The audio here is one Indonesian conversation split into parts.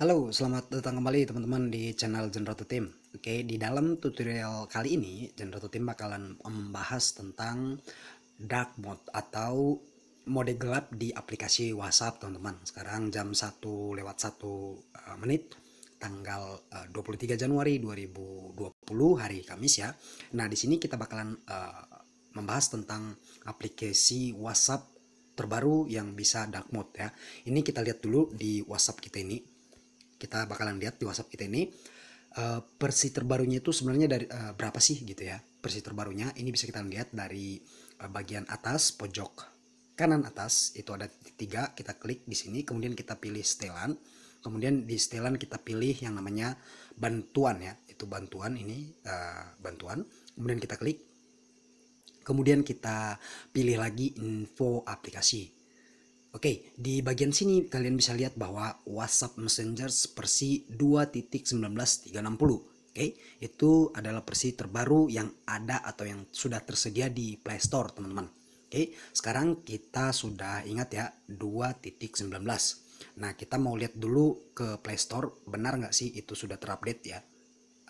Halo, selamat datang kembali teman-teman di channel Generator Team. Oke, di dalam tutorial kali ini Generator Team bakalan membahas tentang dark mode atau mode gelap di aplikasi WhatsApp, teman-teman. Sekarang jam 1 lewat 1 eh, menit tanggal 23 eh, Januari 2020 hari Kamis ya. Nah, di sini kita bakalan uh, membahas tentang aplikasi WhatsApp terbaru yang bisa dark mode ya. Ini kita lihat dulu di WhatsApp kita ini kita bakalan lihat di WhatsApp kita ini uh, versi terbarunya itu sebenarnya dari uh, berapa sih gitu ya versi terbarunya ini bisa kita lihat dari uh, bagian atas pojok kanan atas itu ada tiga kita klik di sini kemudian kita pilih setelan kemudian di setelan kita pilih yang namanya bantuan ya itu bantuan ini uh, bantuan kemudian kita klik kemudian kita pilih lagi info aplikasi Oke, di bagian sini kalian bisa lihat bahwa WhatsApp Messenger versi 2.19.360. Oke, itu adalah versi terbaru yang ada atau yang sudah tersedia di Play Store, teman-teman. Oke, sekarang kita sudah ingat ya 2.19. Nah, kita mau lihat dulu ke Play Store, benar nggak sih itu sudah terupdate ya?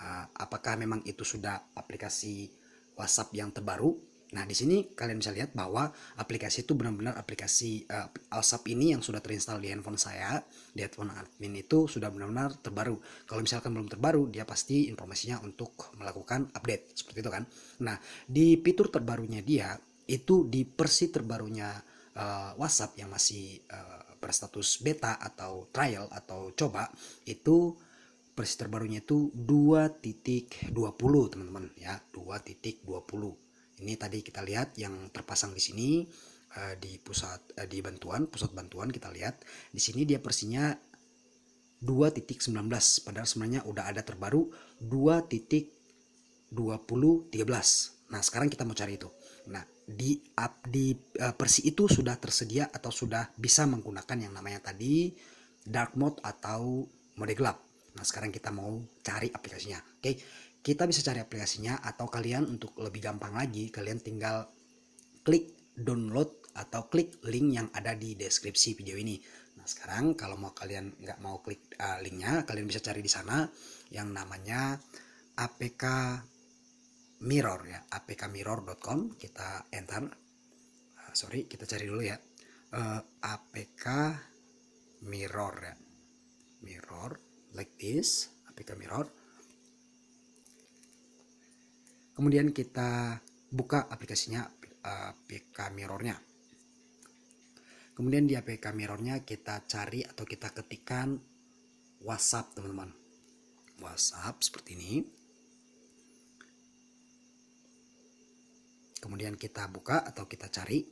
Ah, apakah memang itu sudah aplikasi WhatsApp yang terbaru Nah, di sini kalian bisa lihat bahwa aplikasi itu benar-benar aplikasi uh, Alsap ini yang sudah terinstal di handphone saya, di handphone admin itu sudah benar-benar terbaru. Kalau misalkan belum terbaru, dia pasti informasinya untuk melakukan update, seperti itu kan. Nah, di fitur terbarunya dia itu di versi terbarunya uh, WhatsApp yang masih uh, berstatus beta atau trial atau coba itu versi terbarunya itu 2.20 teman-teman ya, 2.20 ini tadi kita lihat yang terpasang di sini eh, di pusat eh, di bantuan, pusat bantuan kita lihat di sini dia persinya 2.19 padahal sebenarnya udah ada terbaru 2.2013. Nah, sekarang kita mau cari itu. Nah, di up, di eh, Persi itu sudah tersedia atau sudah bisa menggunakan yang namanya tadi dark mode atau mode gelap. Nah, sekarang kita mau cari aplikasinya. Oke. Okay kita bisa cari aplikasinya atau kalian untuk lebih gampang lagi kalian tinggal klik download atau klik link yang ada di deskripsi video ini. Nah sekarang kalau mau kalian nggak mau klik uh, linknya kalian bisa cari di sana yang namanya apk mirror ya apkmirror.com kita enter uh, sorry kita cari dulu ya uh, eh, apk mirror ya mirror like this apk mirror kemudian kita buka aplikasinya APK mirrornya kemudian di APK mirrornya kita cari atau kita ketikkan WhatsApp teman-teman WhatsApp seperti ini kemudian kita buka atau kita cari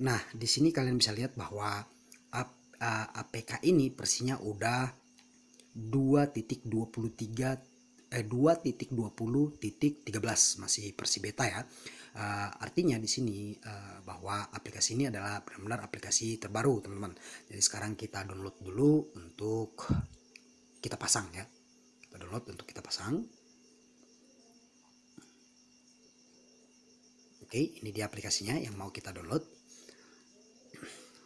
nah di sini kalian bisa lihat bahwa APK ini persisnya udah 2.23 eh, 2.20.13 masih versi beta ya. Uh, artinya di sini uh, bahwa aplikasi ini adalah benar-benar aplikasi terbaru teman-teman. Jadi sekarang kita download dulu untuk kita pasang ya. Kita download untuk kita pasang. Oke, ini dia aplikasinya yang mau kita download.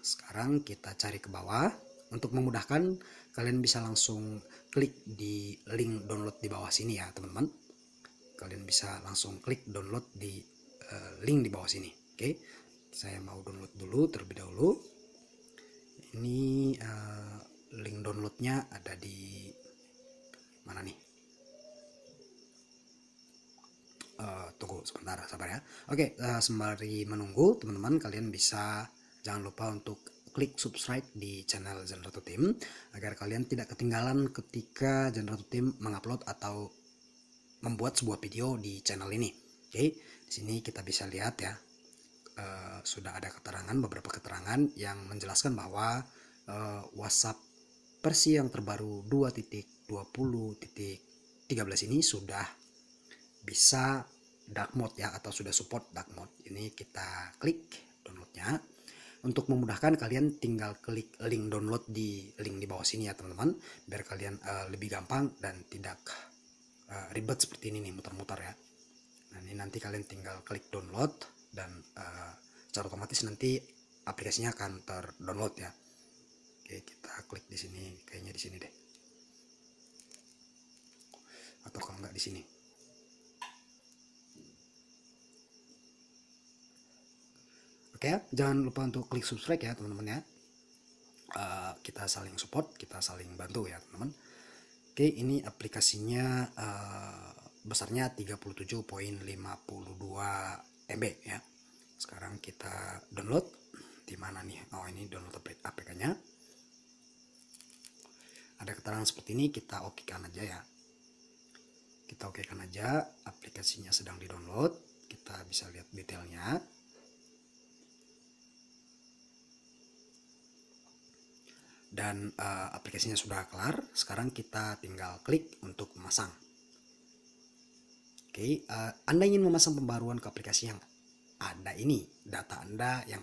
Sekarang kita cari ke bawah untuk memudahkan kalian bisa langsung klik di link download di bawah sini ya teman-teman kalian bisa langsung klik download di uh, link di bawah sini oke okay? saya mau download dulu terlebih dahulu ini uh, link downloadnya ada di mana nih uh, tunggu sebentar sabar ya oke okay, uh, sembari menunggu teman-teman kalian bisa jangan lupa untuk klik subscribe di channel Generator Team agar kalian tidak ketinggalan ketika Generator Team mengupload atau membuat sebuah video di channel ini. Oke, di sini kita bisa lihat ya. Uh, sudah ada keterangan beberapa keterangan yang menjelaskan bahwa uh, WhatsApp versi yang terbaru 2.20.13 ini sudah bisa dark mode ya atau sudah support dark mode. Ini kita klik downloadnya untuk memudahkan kalian tinggal klik link download di link di bawah sini ya teman-teman biar kalian uh, lebih gampang dan tidak uh, ribet seperti ini nih muter-muter ya. Nah, ini nanti kalian tinggal klik download dan uh, secara otomatis nanti aplikasinya akan terdownload ya. Oke, kita klik di sini, kayaknya di sini deh. Atau kalau nggak di sini. ya jangan lupa untuk klik subscribe ya teman-teman ya uh, kita saling support kita saling bantu ya teman-teman oke ini aplikasinya uh, besarnya 37.52 MB ya sekarang kita download di mana nih oh ini download APK-nya ada keterangan seperti ini kita oke kan aja ya kita oke kan aja aplikasinya sedang di download kita bisa lihat detailnya dan uh, aplikasinya sudah kelar sekarang kita tinggal klik untuk memasang oke okay, uh, eh, anda ingin memasang pembaruan ke aplikasi yang ada ini data anda yang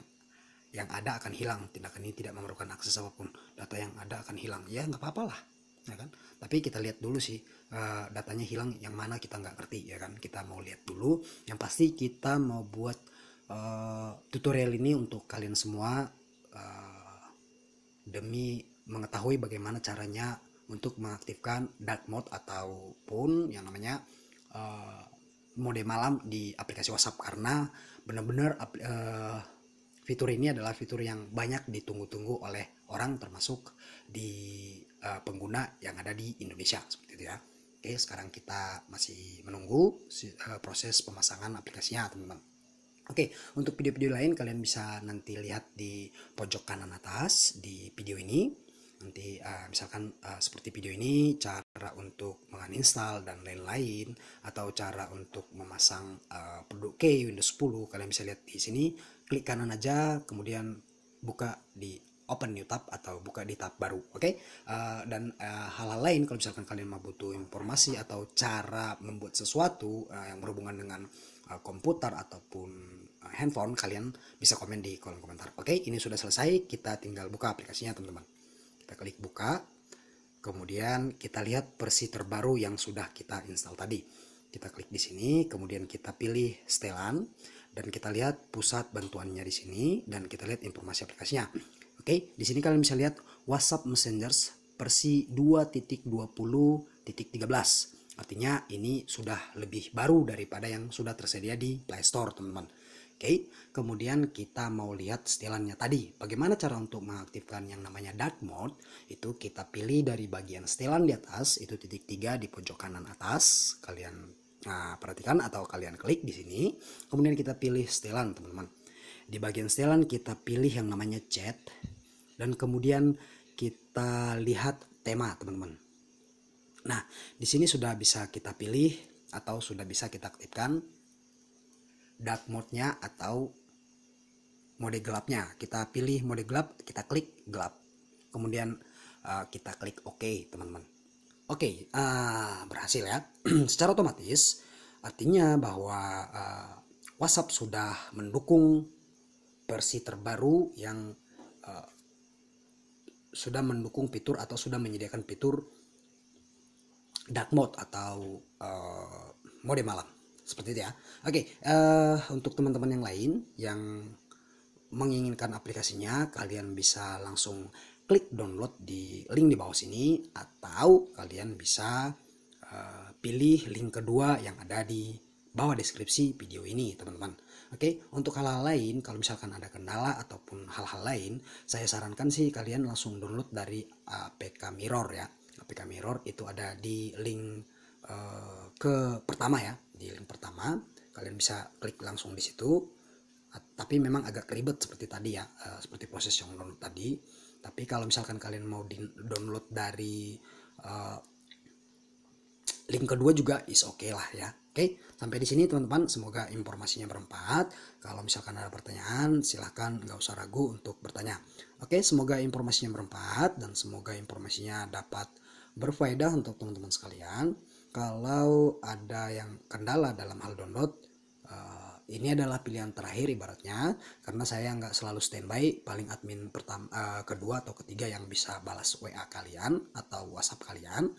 yang ada akan hilang tindakan ini tidak memerlukan akses apapun data yang ada akan hilang ya nggak apa-apa lah ya kan tapi kita lihat dulu sih uh, datanya hilang yang mana kita nggak ngerti ya kan kita mau lihat dulu yang pasti kita mau buat uh, tutorial ini untuk kalian semua uh, demi mengetahui bagaimana caranya untuk mengaktifkan dark mode ataupun yang namanya uh, mode malam di aplikasi WhatsApp karena benar-benar uh, fitur ini adalah fitur yang banyak ditunggu-tunggu oleh orang termasuk di uh, pengguna yang ada di Indonesia seperti itu ya. Oke, sekarang kita masih menunggu uh, proses pemasangan aplikasinya, teman-teman. Oke, untuk video-video lain kalian bisa nanti lihat di pojok kanan atas di video ini. Nanti uh, misalkan uh, seperti video ini cara untuk menginstal dan lain-lain atau cara untuk memasang uh, produk key Windows 10 kalian bisa lihat di sini. Klik kanan aja kemudian buka di open new tab atau buka di tab baru oke okay? uh, eh, dan eh, hal-hal uh, lain kalau misalkan kalian mau butuh informasi atau cara membuat sesuatu uh, yang berhubungan dengan uh, komputer ataupun uh, handphone kalian bisa komen di kolom komentar oke okay? ini sudah selesai kita tinggal buka aplikasinya teman-teman kita klik buka kemudian kita lihat versi terbaru yang sudah kita install tadi kita klik di sini kemudian kita pilih setelan dan kita lihat pusat bantuannya di sini dan kita lihat informasi aplikasinya Oke, di sini kalian bisa lihat WhatsApp Messenger versi 2.20.13. Artinya ini sudah lebih baru daripada yang sudah tersedia di Play Store, teman-teman. Oke, kemudian kita mau lihat setelannya tadi. Bagaimana cara untuk mengaktifkan yang namanya dark mode? Itu kita pilih dari bagian setelan di atas, itu titik tiga di pojok kanan atas. Kalian nah, perhatikan atau kalian klik di sini. Kemudian kita pilih setelan, teman-teman. Di bagian setelan kita pilih yang namanya chat dan kemudian kita lihat tema teman-teman. Nah, di sini sudah bisa kita pilih atau sudah bisa kita aktifkan dark mode-nya atau mode gelapnya. Kita pilih mode gelap, kita klik gelap. Kemudian uh, kita klik OK, teman-teman. Oke, okay, uh, berhasil ya. Secara otomatis artinya bahwa uh, WhatsApp sudah mendukung versi terbaru yang uh, sudah mendukung fitur atau sudah menyediakan fitur dark mode atau uh, mode malam seperti itu ya. Oke, okay, uh, eh, untuk teman-teman yang lain yang menginginkan aplikasinya, kalian bisa langsung klik download di link di bawah sini atau kalian bisa uh, pilih link kedua yang ada di bawah deskripsi video ini, teman-teman. Oke, untuk hal-hal lain, kalau misalkan ada kendala ataupun hal-hal lain, saya sarankan sih kalian langsung download dari APK eh, Mirror ya. APK Mirror itu ada di link uh, ke pertama ya, di link pertama. Kalian bisa klik langsung di situ. Tapi memang agak ribet seperti tadi ya, uh, seperti proses yang download tadi. Tapi kalau misalkan kalian mau di download dari link kedua juga is oke okay lah ya. Oke, sampai di sini teman-teman. Semoga informasinya bermanfaat. Kalau misalkan ada pertanyaan, silahkan nggak usah ragu untuk bertanya. Oke, semoga informasinya bermanfaat dan semoga informasinya dapat berfaedah untuk teman-teman sekalian. Kalau ada yang kendala dalam hal download, eh, ini adalah pilihan terakhir ibaratnya karena saya nggak selalu standby. Paling admin pertama, eh, kedua atau ketiga yang bisa balas WA kalian atau WhatsApp kalian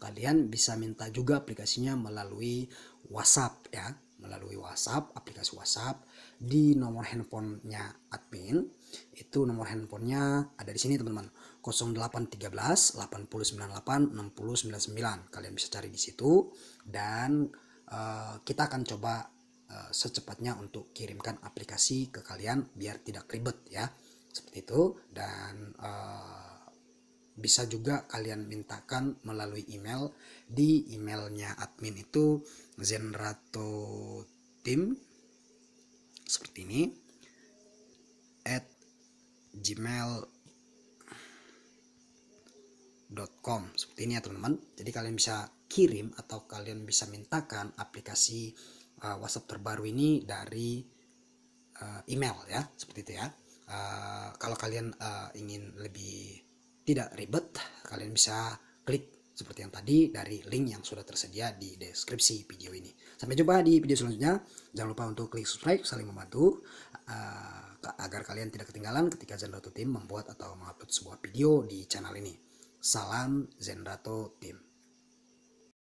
kalian bisa minta juga aplikasinya melalui WhatsApp ya melalui WhatsApp aplikasi WhatsApp di nomor handphonenya admin itu nomor handphonenya ada di sini teman-teman 0813 898 6099 kalian bisa cari di situ dan uh, kita akan coba uh, secepatnya untuk kirimkan aplikasi ke kalian biar tidak ribet ya seperti itu dan uh, bisa juga kalian mintakan melalui email di emailnya admin itu zenrato tim seperti ini at gmail.com seperti ini ya teman-teman jadi kalian bisa kirim atau kalian bisa mintakan aplikasi uh, WhatsApp terbaru ini dari uh, email ya seperti itu ya uh, kalau kalian uh, ingin lebih tidak ribet, kalian bisa klik seperti yang tadi dari link yang sudah tersedia di deskripsi video ini. Sampai jumpa di video selanjutnya. Jangan lupa untuk klik subscribe, saling membantu uh, agar kalian tidak ketinggalan ketika Zenrato Team membuat atau mengupload sebuah video di channel ini. Salam Zenrato Team.